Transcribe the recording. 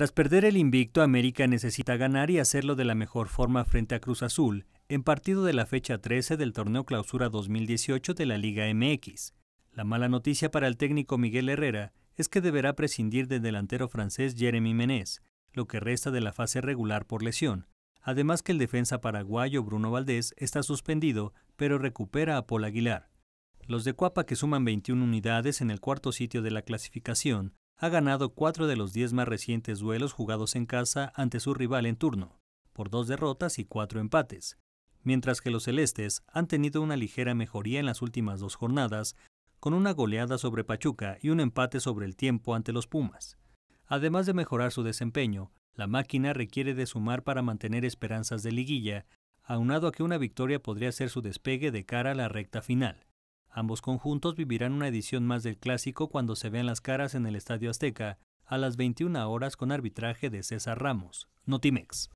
Tras perder el invicto, América necesita ganar y hacerlo de la mejor forma frente a Cruz Azul, en partido de la fecha 13 del torneo Clausura 2018 de la Liga MX. La mala noticia para el técnico Miguel Herrera es que deberá prescindir del delantero francés Jeremy Menés, lo que resta de la fase regular por lesión. Además que el defensa paraguayo Bruno Valdés está suspendido, pero recupera a Paul Aguilar. Los de Cuapa, que suman 21 unidades en el cuarto sitio de la clasificación, ha ganado cuatro de los diez más recientes duelos jugados en casa ante su rival en turno, por dos derrotas y cuatro empates, mientras que los celestes han tenido una ligera mejoría en las últimas dos jornadas, con una goleada sobre Pachuca y un empate sobre el tiempo ante los Pumas. Además de mejorar su desempeño, la máquina requiere de sumar para mantener esperanzas de liguilla, aunado a que una victoria podría ser su despegue de cara a la recta final. Ambos conjuntos vivirán una edición más del clásico cuando se vean las caras en el Estadio Azteca a las 21 horas con arbitraje de César Ramos, Notimex.